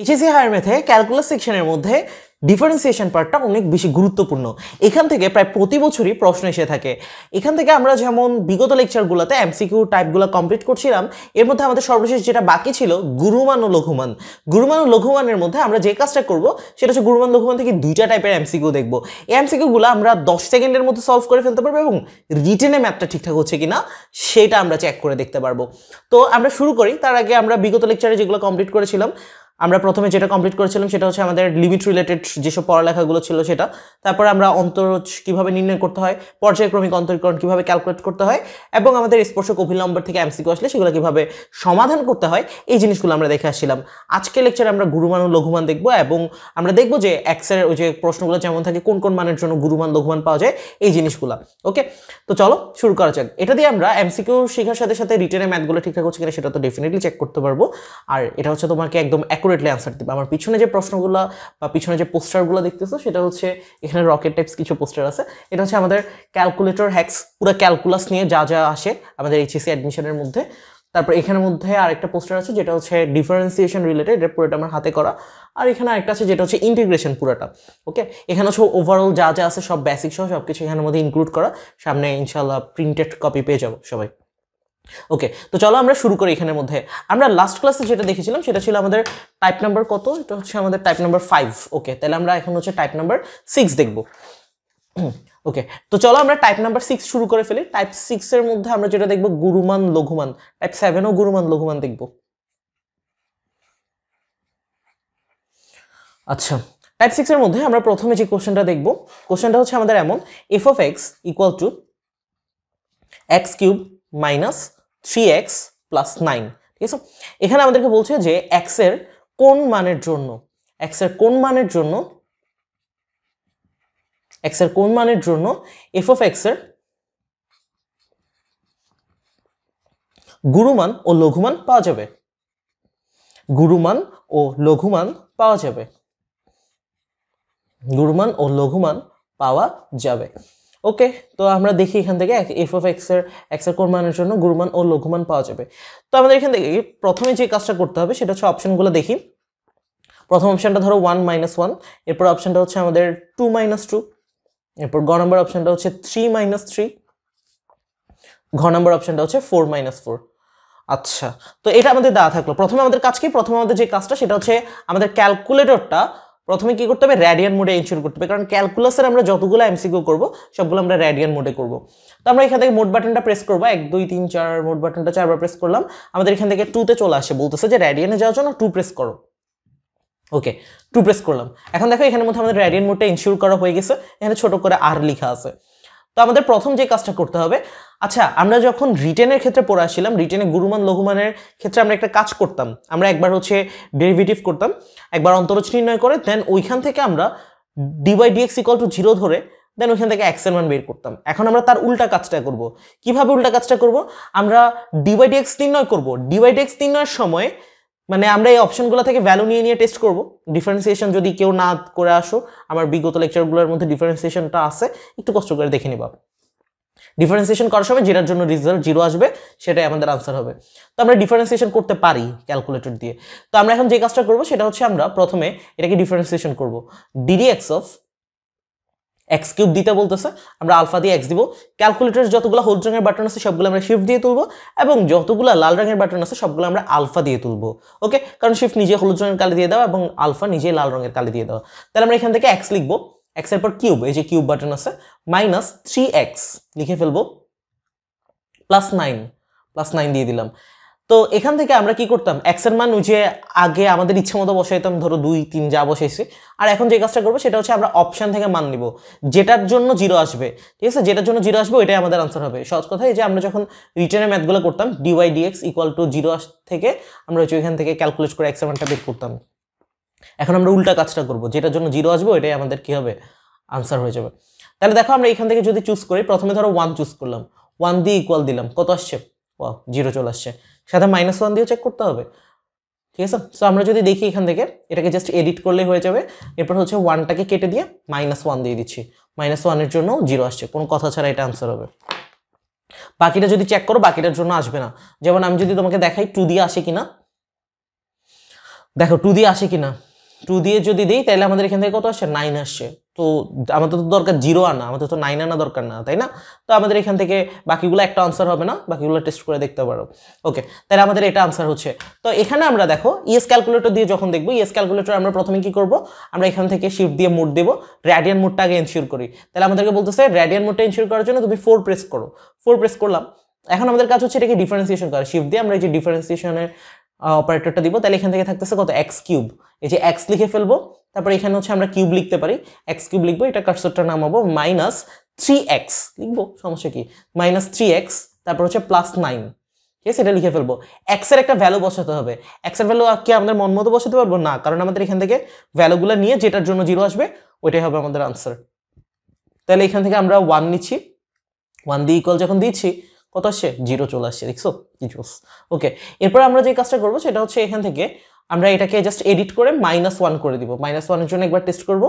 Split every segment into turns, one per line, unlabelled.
HSC higher ম্যাথে calculus সেকশনের মধ্যে ডিফারেন্সিয়েশন পার্টটা অনেক বেশি গুরুত্বপূর্ণ এখান থেকে প্রায় প্রতি বছরই প্রশ্ন এসে থাকে এখান থেকে আমরা যেমন বিগত লেকচারগুলোতে এমসিকিউ টাইপগুলো কমপ্লিট করছিলাম এর মধ্যে আমাদের সর্বশেষ যেটা বাকি ছিল গুরুমান ও লঘুমান গুরুমান ও লঘুমানের মধ্যে আমরা যে কাজটা করব সেটা হচ্ছে গুরুমান লঘুমান থেকে দুইটা টাইপের এমসিকিউ দেখব এই এমসিকিউগুলো আমরা দশ সেকেন্ডের মধ্যে সলভ করে ফেলতে পারবো এবং রিটেনে ম্যাথটা ঠিকঠাক হচ্ছে কি না সেটা আমরা চেক করে দেখতে পারবো তো আমরা শুরু করি তার আগে আমরা বিগত লেকচারে যেগুলো কমপ্লিট করেছিলাম আমরা প্রথমে যেটা কমপ্লিট করেছিলাম সেটা হচ্ছে আমাদের লিমিট রিলেটেড যেসব পড়ালেখাগুলো ছিল সেটা তারপর আমরা অন্তর কীভাবে নির্ণয় করতে হয় পর্যায়ক্রমিক অন্তরীকরণ কীভাবে ক্যালকুলেট করতে হয় এবং আমাদের স্পর্শক অভিলম্বর থেকে এমসিকিউ আসলে সেগুলো কীভাবে সমাধান করতে হয় এই জিনিসগুলো আমরা দেখে আসছিলাম আজকে লেকচারে আমরা গুরুমান ও লঘুমান দেখব এবং আমরা দেখব যে এক্সের ওই যে প্রশ্নগুলো যেমন থাকে কোন কোন মানের জন্য গুরুমান লঘুমান পাওয়া যায় এই জিনিসগুলো ওকে তো চলো শুরু করা যাক এটা দিয়ে আমরা এমসিকিউ শেখার সাথে সাথে রিটেনের ম্যাথগুলো ঠিকঠাক হচ্ছে কিনা সেটা তো ডেফিনেটলি চেক করতে পারবো আর এটা হচ্ছে তোমাকে একদম অ্যাকুরেটলি অ্যান্সার দিবে আমার পিছনে যে প্রশ্নগুলো বা পিছনে যে পোস্টারগুলো দেখতেছো সেটা হচ্ছে এখানে রকেট টাইপস কিছু পোস্টার আছে এটা হচ্ছে আমাদের ক্যালকুলেটর হ্যাক্স পুরো ক্যালকুলাস নিয়ে যা যা আসে আমাদের এইচএসসি অ্যাডমিশনের মধ্যে তারপর এখানের মধ্যে আরেকটা পোস্টার আছে যেটা হচ্ছে ডিফারেন্সিয়েশন রিলেটেড এটা পুরোটা আমার হাতে করা আর এখানে আরেকটা আছে যেটা হচ্ছে ইন্টিগ্রেশন পুরোটা ওকে এখানে হচ্ছে ওভারঅল যা যা আছে সব বেসিক সহ সব কিছু এখানের মধ্যে ইনক্লুড করা সামনে ইনশাল্লাহ প্রিন্টেড কপি পেয়ে যাবো সবাই ওকে তো চলো আমরা শুরু করি এখানের মধ্যে আমরা লাস্ট ক্লাসে যেটা দেখেছিলাম সেটা ছিল আমাদের টাইপ নাম্বার কত এটা হচ্ছে আমাদের টাইপ নাম্বার ফাইভ ওকে তাহলে আমরা এখন হচ্ছে টাইপ নাম্বার সিক্স দেখবো ওকে তো চলো আমরা টাইপ নাম্বার সিক্স শুরু করে ফেলি টাইপ সিক্সের মধ্যে আমরা যেটা দেখবো গুরুমান লঘুমান টাইপ সেভেনও গুরুমান লঘুমান দেখবো আচ্ছা টাইপ সিক্সের মধ্যে আমরা প্রথমে যে কোশ্চেনটা দেখবো কোশ্চেনটা হচ্ছে আমাদের এমন F of X equal to X cube minus three X plus nine ঠিক আছে এখানে আমাদেরকে বলছে যে এক্সের কোন মানের জন্য এক্সের কোন মানের জন্য এক্সের কোন মানের জন্য এফ অফ এক্সের গুরুমান ও লঘুমান পাওয়া যাবে গুরুমান ও লঘুমান পাওয়া যাবে গুরুমান ও লঘুমান পাওয়া যাবে ওকে তো আমরা দেখি এখান থেকে এফ অফ এক্সের এক্সের কোন মানের জন্য গুরুমান ও লঘুমান পাওয়া যাবে তো আমাদের এখান থেকে প্রথমে যে কাজটা করতে হবে সেটা হচ্ছে অপশানগুলো দেখি প্রথম অপশানটা ধরো ওয়ান মাইনাস ওয়ান এরপর অপশানটা হচ্ছে আমাদের টু মাইনাস টু এরপর গ নম্বর অপশানটা হচ্ছে থ্রি মাইনাস থ্রি ঘ নম্বর অপশানটা হচ্ছে ফোর মাইনাস ফোর আচ্ছা তো এটা আমাদের দেওয়া থাকলো প্রথমে আমাদের কাজ কি প্রথমে আমাদের যে কাজটা সেটা হচ্ছে আমাদের ক্যালকুলেটরটা প্রথমে কি করতে হবে রেডিয়ান মোডে এনশিওর করতে হবে কারণ ক্যালকুলাসের আমরা যতগুলো এমসিকিউ করব সবগুলো আমরা রেডিয়ান মোডে করব তো আমরা এখান থেকে মোড বাটনটা প্রেস করবো এক দুই তিন চার মোড বাটনটা চারবার প্রেস করলাম আমাদের এখান থেকে টুতে চলে আসে বলতেছে যে রেডিয়ানে যাওয়ার জন্য টু প্রেস করো ওকে টু প্রেস করলাম এখন দেখো এখানে মধ্যে আমাদের রেডিয়ান মোডটা এনশিওর করা হয়ে গেছে এখানে ছোট করে আর লেখা আছে তো আমাদের প্রথম যে কাজটা করতে হবে আচ্ছা আমরা যখন রিটেনের ক্ষেত্রে পড়ে আসছিলাম রিটেনে গুরুমান লঘুমানের ক্ষেত্রে আমরা একটা কাজ করতাম আমরা একবার হচ্ছে ডেরিভেটিভ করতাম একবার অন্তরচ নির্ণয় করে দেন ওইখান থেকে আমরা D Y D X equal to zero ধরে দেন ওইখান থেকে এক্সের মান বের করতাম এখন আমরা তার উল্টা কাজটা করব কিভাবে উল্টা কাজটা করব আমরা ডিওয়াই ডিএক্স নির্ণয় করব ডিওয়াই ডিএক্স নির্ণয়ের সময় মানে আমরা এই অপশনগুলো থেকে ভ্যালু নিয়ে নিয়ে টেস্ট করব ডিফারেন্সিয়েশন যদি কেউ না করে আসো আমার বিগত লেকচারগুলোর মধ্যে ডিফারেন্সিয়েশনটা আছে একটু কষ্ট করে দেখে নিবা ডিফারেন্সিয়েশন করার সময় যেটার জন্য রেজাল্ট জিরো আসবে সেটাই আমাদের আনসার হবে তো আমরা ডিফারেন্সিয়েশন করতে পারি ক্যালকুলেটর দিয়ে তো আমরা এখন যে কাজটা করব সেটা হচ্ছে আমরা প্রথমে এটাকে ডিফারেন্সিয়েশন করব D D X of X cube দিতে বলতেছে আমরা আলফা দিয়ে এক্স দিব ক্যালকুলেটার যতগুলো হলুদ রঙের বাটন আছে সবগুলো আমরা শিফট দিয়ে তুলবো এবং যতগুলো লাল রঙের বাটন আছে সবগুলো আমরা আলফা দিয়ে তুলবো ওকে কারণ শিফট নিজে হলুদ রঙের কালি দিয়ে দেওয়া এবং আলফা নিজে লাল রঙের কালি দিয়ে দেওয়া তাহলে আমরা এখান থেকে এক্স লিখবো এক্স এর পর কিউব এই যে কিউব বাটন আছে মাইনাস থ্রি এক্স লিখে ফেলবো প্লাস নাইন প্লাস নাইন দিয়ে দিলাম তো এখান থেকে আমরা কি করতাম এক্সের মান যে আগে আমাদের ইচ্ছে মতো বসাইতাম ধরো দুই তিন যা বসেছে আর এখন যে কাজটা করবো সেটা হচ্ছে আমরা অপশান থেকে মান নিব যেটার জন্য জিরো আসবে ঠিক আছে যেটার জন্য জিরো আসবে ওইটাই আমাদের আনসার হবে সহজ কথা যে আমরা যখন রিটার্নের ম্যাথগুলো করতাম D Y D X equal to zero থেকে আমরা হচ্ছে ওইখান থেকে ক্যালকুলেট করে এক্সের মানটা বের করতাম এখন আমরা উল্টা কাজটা করব যেটার জন্য জিরো আসবে ওইটাই আমাদের কী হবে আনসার হয়ে যাবে তাহলে দেখো আমরা এখান থেকে যদি চুজ করি প্রথমে ধরো ওয়ান চুজ করলাম ওয়ান দিয়ে ইকুয়াল দিলাম কত আসছে ওয়া জিরো চলে আসছে সাথে মাইনাস ওয়ান দিয়েও চেক করতে হবে ঠিক আছে সো আমরা যদি দেখি এখান থেকে এটাকে জাস্ট এডিট করলে হয়ে যাবে এরপর হচ্ছে ওয়ানটাকে কেটে দিয়ে মাইনাস ওয়ান দিয়ে দিচ্ছি মাইনাস ওয়ানের জন্য জিরো আসছে কোনো কথা ছাড়া এটা আনসার হবে বাকিটা যদি চেক করো বাকিটার জন্য আসবে না যেমন আমি যদি তোমাকে দেখাই টু দিয়ে আসে কিনা দেখো টু দিয়ে আসে কিনা টু দিয়ে যদি দিই তাহলে আমাদের এখান থেকে কত আসছে নাইন আসছে তো আমাদের তো দরকার জিরো আনা আমাদের তো নাইন আনা দরকার না তাই না তো আমাদের এখান থেকে বাকিগুলো একটা আনসার হবে না বাকিগুলো টেস্ট করে দেখতে পারো ওকে তাহলে আমাদের এটা আনসার হচ্ছে তো এখানে আমরা দেখো ইএস ক্যালকুলেটর দিয়ে যখন দেখবো ইএস ক্যালকুলেটর আমরা প্রথমে কি করব আমরা এখান থেকে শিফট দিয়ে মোড দেবো রেডিয়ান মোডটা আগে এনশিওর করি তাহলে আমাদেরকে বলতেছে রেডিয়ান মোডটা এনশিওর করার জন্য তুমি ফোর প্রেস করো ফোর প্রেস করলাম এখন আমাদের কাজ হচ্ছে এটাকে ডিফারেন্সিয়েশন করা শিফট দিয়ে আমরা এই যে ডিফারেন্সিয়েশনের অপারেটরটা দিব তাহলে এখান থেকে থাকতেছে কত এক্স কিউব এই যে এক্স লিখে ফেলবো তারপরে এখানে হচ্ছে আমরা কিউব লিখতে পারি এক্স কিউব লিখবো এটা নাম হবো মাইনাস থ্রি এক্স লিখবো সমস্যা কি মাইনাস থ্রি এক্স তারপর হচ্ছে প্লাস নাইন ঠিক আছে এটা লিখে ফেলবো এক্সের একটা ভ্যালু বসাতে হবে এক্সের ভ্যালু কি আমাদের মন মতো বসাতে পারবো না কারণ আমাদের এখান থেকে ভ্যালুগুলো নিয়ে যেটার জন্য জিরো আসবে ওইটাই হবে আমাদের আনসার তাহলে এখান থেকে আমরা ওয়ান নিচ্ছি ওয়ান দিয়ে ইকুয়াল যখন দিচ্ছি কত আসছে জিরো চলে আসছে দেখছো ওকে এরপর আমরা যে কাজটা করবো সেটা হচ্ছে এখান থেকে আমরা এটাকে জাস্ট এডিট করে মাইনাস ওয়ান করে দিব মাইনাস ওয়ানের জন্য একবার টেস্ট করব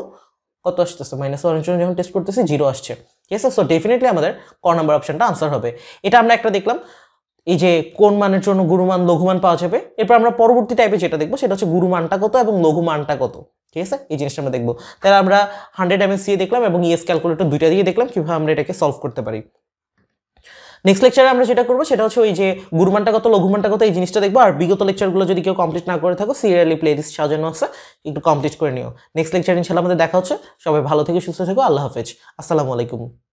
কত আসতেছে মাইনাস ওয়ানের জন্য যখন টেস্ট করতেছি জিরো আসছে ঠিক আছে সো ডেফিনেটলি আমাদের ক নাম্বার অপশানটা আনসার হবে এটা আমরা একটা দেখলাম এই যে কোন মানের জন্য গুরুমান লঘুমান পাওয়া যাবে এরপর আমরা পরবর্তী টাইপে যেটা দেখবো সেটা হচ্ছে গুরুমানটা কত এবং লঘুমানটা কত ঠিক আছে এই জিনিসটা আমরা দেখবো তাহলে আমরা হান্ড্রেড এমএস দেখলাম এবং ইএস e ক্যালকুলেটর দুইটা দিয়ে দেখলাম কীভাবে আমরা এটাকে সলভ করতে পারি নেক্সট লেকচারে আমরা যেটা করবো সেটা হচ্ছে ওই যে গুরুমানটা কত লঘুমানটা কত এই জিনিসটা দেখবো আর বিগত লেকচারগুলো যদি কেউ কমপ্লিট না করে থাকো সিরিয়ালি প্লে লিস্ট সাজানো আছে একটু কমপ্লিট করে নিও নেক্সট লেকচার ইনশাল্লাহ আমাদের দেখা হচ্ছে সবাই ভালো থেকে সুস্থ থেকো আল্লাহ হাফেজ আসসালামু আলাইকুম